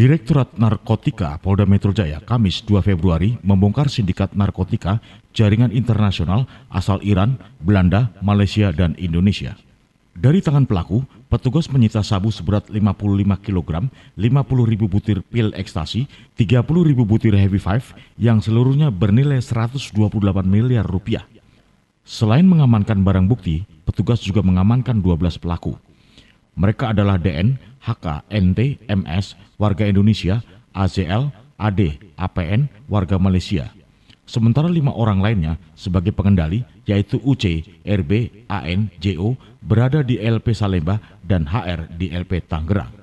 Direktorat Narkotika Polda Metro Jaya Kamis 2 Februari membongkar sindikat narkotika jaringan internasional asal Iran, Belanda, Malaysia, dan Indonesia. Dari tangan pelaku, petugas menyita sabu seberat 55 kg, 50 ribu butir pil ekstasi, 30 ribu butir heavy five yang seluruhnya bernilai 128 miliar rupiah. Selain mengamankan barang bukti, petugas juga mengamankan 12 pelaku. Mereka adalah DN, HK, NT, MS, warga Indonesia, AZL, AD, APN, warga Malaysia. Sementara lima orang lainnya sebagai pengendali yaitu UC, RB, AN, JO berada di LP Salemba dan HR di LP Tangerang.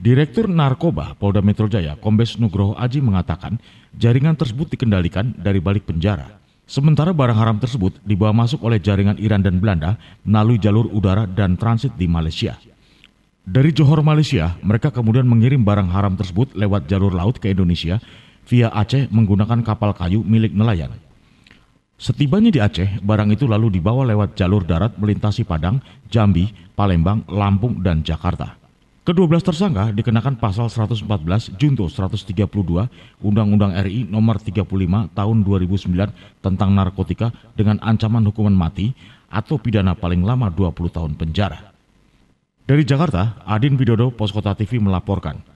Direktur Narkoba Polda Metro Jaya Kombes Nugroho Aji mengatakan jaringan tersebut dikendalikan dari balik penjara. Sementara barang haram tersebut dibawa masuk oleh jaringan Iran dan Belanda melalui jalur udara dan transit di Malaysia. Dari Johor, Malaysia, mereka kemudian mengirim barang haram tersebut lewat jalur laut ke Indonesia via Aceh menggunakan kapal kayu milik nelayan. Setibanya di Aceh, barang itu lalu dibawa lewat jalur darat melintasi Padang, Jambi, Palembang, Lampung, dan Jakarta. Kedua belas tersangka dikenakan pasal 114 Junto 132 Undang-Undang RI Nomor 35 Tahun 2009 tentang narkotika dengan ancaman hukuman mati atau pidana paling lama 20 tahun penjara. Dari Jakarta, Adin Widodo, Poskota TV melaporkan.